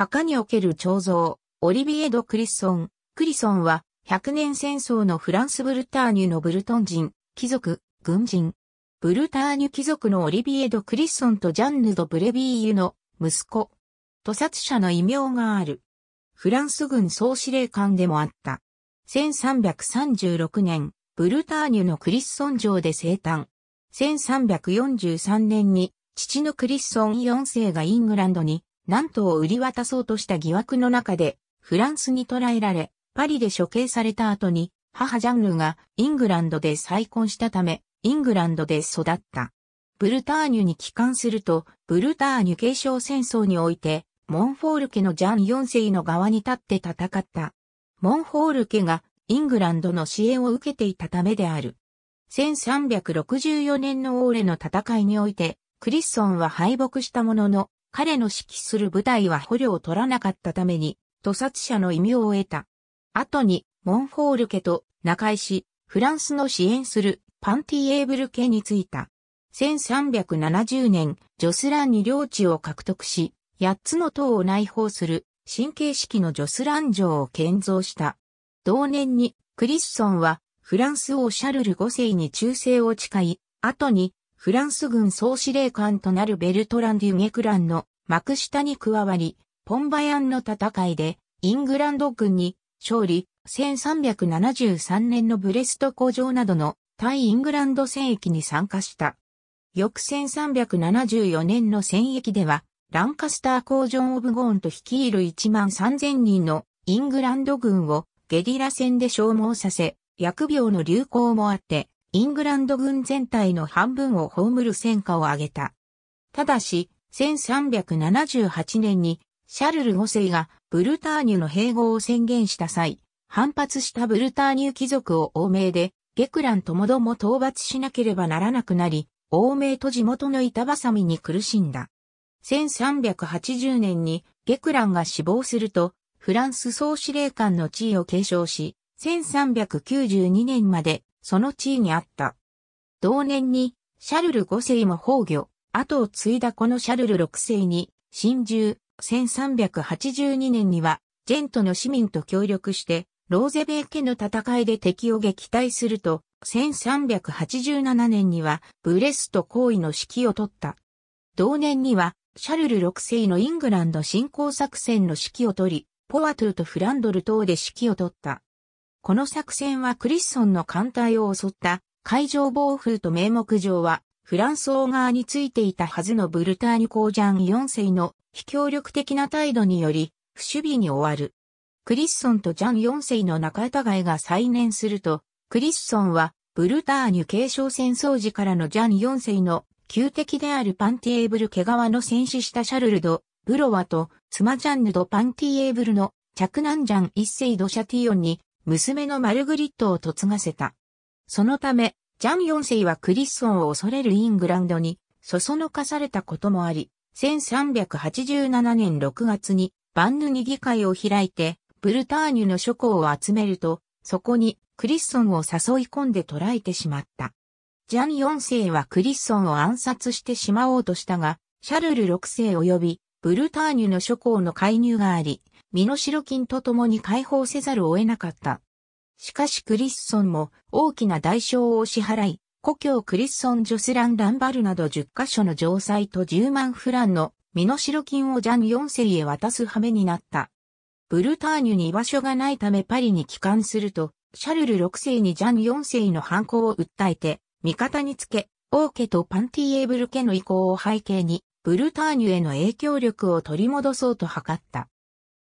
墓における彫像、オリビエド・クリッソン。クリソンは、百年戦争のフランスブルターニュのブルトン人、貴族、軍人。ブルターニュ貴族のオリビエド・クリッソンとジャンヌ・ド・ブレビーユの息子。屠殺者の異名がある。フランス軍総司令官でもあった。1336年、ブルターニュのクリッソン城で生誕。1343年に、父のクリッソン4世がイングランドに南都を売り渡そうとした疑惑の中で、フランスに捕らえられ、パリで処刑された後に、母ジャンヌがイングランドで再婚したため、イングランドで育った。ブルターニュに帰還すると、ブルターニュ継承戦争において、モンフォール家のジャン4世の側に立って戦った。モンフォール家がイングランドの支援を受けていたためである。1364年のオーレの戦いにおいて、クリッソンは敗北したものの、彼の指揮する部隊は捕虜を取らなかったために、屠殺者の異名を得た。後に、モンフォール家と仲介し、フランスの支援するパンティエーブル家に着いた。1370年、ジョスランに領地を獲得し、8つの塔を内包する神経式のジョスラン城を建造した。同年に、クリスソンは、フランス王シャルル5世に忠誠を誓い、後に、フランス軍総司令官となるベルトラン・デュ・ゲクランの幕下に加わり、ポンバヤンの戦いでイングランド軍に勝利、1373年のブレスト工場などの対イングランド戦役に参加した。翌1374年の戦役では、ランカスター工場オブゴーンと率いる1万3000人のイングランド軍をゲリラ戦で消耗させ、薬病の流行もあって、イングランド軍全体の半分を葬る戦果を挙げた。ただし、1378年にシャルル5世がブルターニュの併合を宣言した際、反発したブルターニュ貴族を欧米で、ゲクランともども討伐しなければならなくなり、欧米と地元の板挟みに苦しんだ。1380年にゲクランが死亡すると、フランス総司令官の地位を継承し、1392年までその地位にあった。同年に、シャルル5世も崩御、後を継いだこのシャルル6世に、新獣、1382年には、ジェントの市民と協力して、ローゼベー家の戦いで敵を撃退すると、1387年には、ブレスト行為の指揮を取った。同年には、シャルル6世のイングランド侵攻作戦の指揮を取り、ポワトゥとフランドル等で指揮を取った。この作戦はクリッソンの艦隊を襲った海上暴風と名目上はフランス王側についていたはずのブルターニュージャン4世の非協力的な態度により不守備に終わる。クリッソンとジャン4世の仲違いが再燃すると、クリッソンはブルターニュ継承戦争時からのジャン4世の旧敵であるパンティエーブル毛皮の戦死したシャルルド・ブロワと妻ジャンヌド・パンティエーブルの着難ジャン一世ドシャティオンに娘のマルグリットを嫁がせた。そのため、ジャン4世はクリッソンを恐れるイングランドに、そそのかされたこともあり、1387年6月にバンヌに議会を開いて、ブルターニュの諸侯を集めると、そこにクリッソンを誘い込んで捕らえてしまった。ジャン4世はクリッソンを暗殺してしまおうとしたが、シャルル6世及びブルターニュの諸侯の介入があり、身代金と共に解放せざるを得なかった。しかしクリスソンも大きな代償を支払い、故郷クリスソン・ジョスラン・ランバルなど10カ所の城塞と10万フランの身代金をジャン4世へ渡す羽目になった。ブルターニュに居場所がないためパリに帰還すると、シャルル6世にジャン4世の犯行を訴えて、味方につけ、王家とパンティエーブル家の意向を背景に、ブルターニュへの影響力を取り戻そうと図った。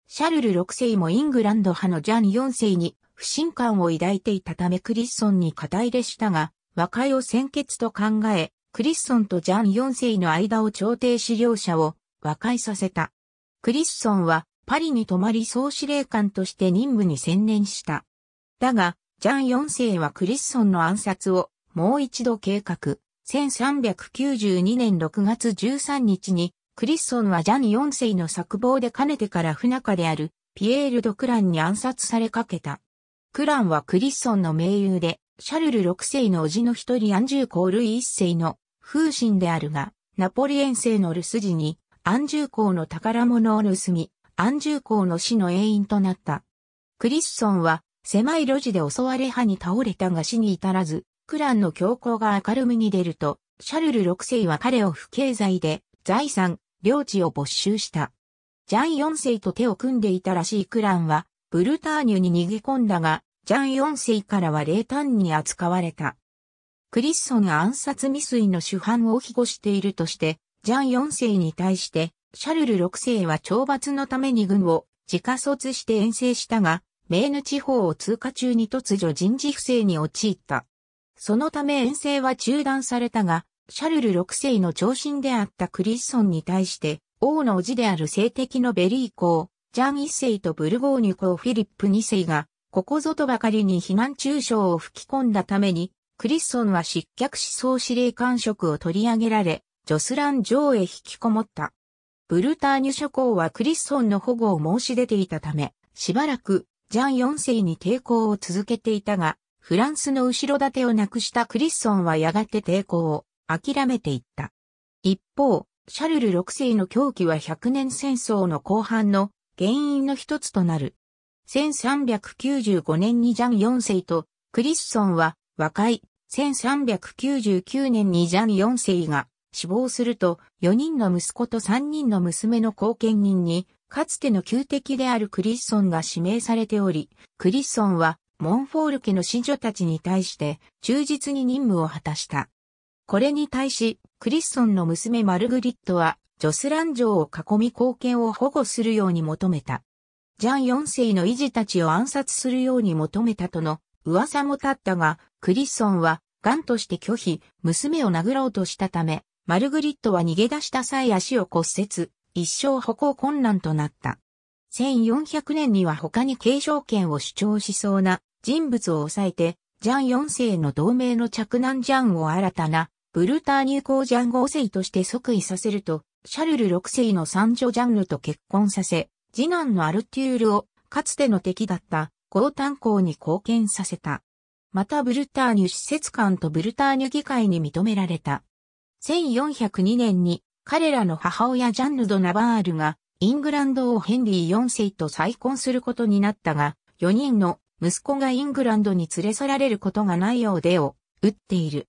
シャルル6世もイングランド派のジャン4世に不信感を抱いていたためクリスソンに肩入れしたが、和解を先決と考え、クリスソンとジャン4世の間を調停資料者を和解させた。クリスソンはパリに泊まり総司令官として任務に専念した。だが、ジャン4世はクリスソンの暗殺をもう一度計画。1392年6月13日にクリッソンはジャニ4世の策謀でかねてから不仲であるピエール・ド・クランに暗殺されかけた。クランはクリッソンの盟友で、シャルル6世の叔父の一人アンジュー・コールイ1世の風神であるが、ナポリエン世の留守時に、アンジューコーの宝物を盗み、アンジューコーの死の永因となった。クリッソンは、狭い路地で襲われ歯に倒れたが死に至らず、クランの教皇が明るみに出ると、シャルル6世は彼を不敬罪で、財産、領地を没収した。ジャン4世と手を組んでいたらしいクランは、ブルターニュに逃げ込んだが、ジャン4世からは冷淡に扱われた。クリッソが暗殺未遂の主犯を庇護しているとして、ジャン4世に対して、シャルル6世は懲罰のために軍を自家卒して遠征したが、メーヌ地方を通過中に突如人事不正に陥った。そのため遠征は中断されたが、シャルル6世の長身であったクリッソンに対して、王の叔父である性敵のベリー公、ジャン1世とブルゴーニュ公フィリップ2世が、ここぞとばかりに避難中傷を吹き込んだために、クリッソンは失脚思想司令官職を取り上げられ、ジョスラン城へ引きこもった。ブルターニュ諸侯はクリッソンの保護を申し出ていたため、しばらくジャン4世に抵抗を続けていたが、フランスの後ろ盾をなくしたクリッソンはやがて抵抗を諦めていった。一方、シャルル6世の狂気は100年戦争の後半の原因の一つとなる。1395年にジャン4世とクリスソンは和解、1399年にジャン4世が死亡すると4人の息子と3人の娘の後見人にかつての旧敵であるクリスソンが指名されており、クリスソンはモンフォール家の子女たちに対して忠実に任務を果たした。これに対し、クリッソンの娘マルグリットは、ジョスラン城を囲み貢献を保護するように求めた。ジャン4世の維持たちを暗殺するように求めたとの噂も立ったが、クリッソンは、ガンとして拒否、娘を殴ろうとしたため、マルグリットは逃げ出した際足を骨折、一生歩行困難となった。1400年には他に継承権を主張しそうな人物を抑えて、ジャン4世の同盟の着難ジャンを新たなブルターニュ公ジャン5世として即位させると、シャルル6世の三女ジャンルと結婚させ、次男のアルテュールを、かつての敵だった、皇炭公に貢献させた。またブルターニュ施設官とブルターニュ議会に認められた。1402年に彼らの母親ジャンヌ・ド・ナバールがイングランド王ヘンリー4世と再婚することになったが、4人の息子がイングランドに連れ去られることがないようでを打っている。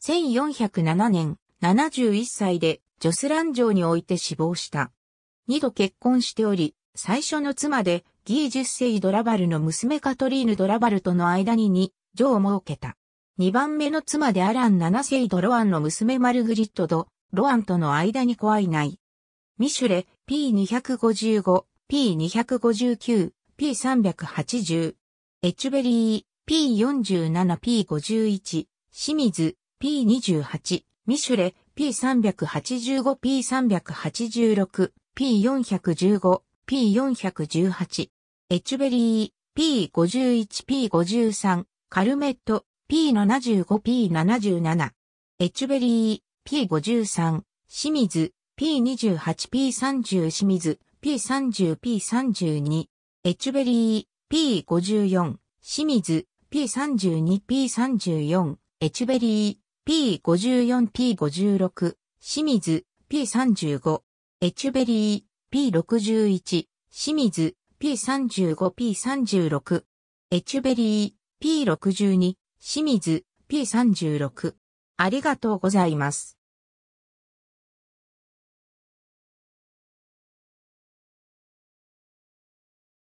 1407年、71歳でジョスラン城において死亡した。二度結婚しており、最初の妻でギージュッセイ・ドラバルの娘カトリーヌ・ドラバルとの間に2女を設けた。二番目の妻でアラン7世ドロアンの娘マルグリットド・ロアンとの間に怖いない。ミシュレ P255、P259、P380。エチュベリー P47、P51、清水 P28、ミシュレ、P385、P386、P415、P418、エッチュベリー、P51、P53、カルメット、P75、P77、エッチュベリー、P53、清水、P28、P30 清水、P30、P32、エッチュベリー、P54、清水、P32、P34、エチュベリー、P54、P56、清水、P35、エチュベリー、P61、清水、P35、P36、エチュベリー、P62、清水、P36。ありがとうございます。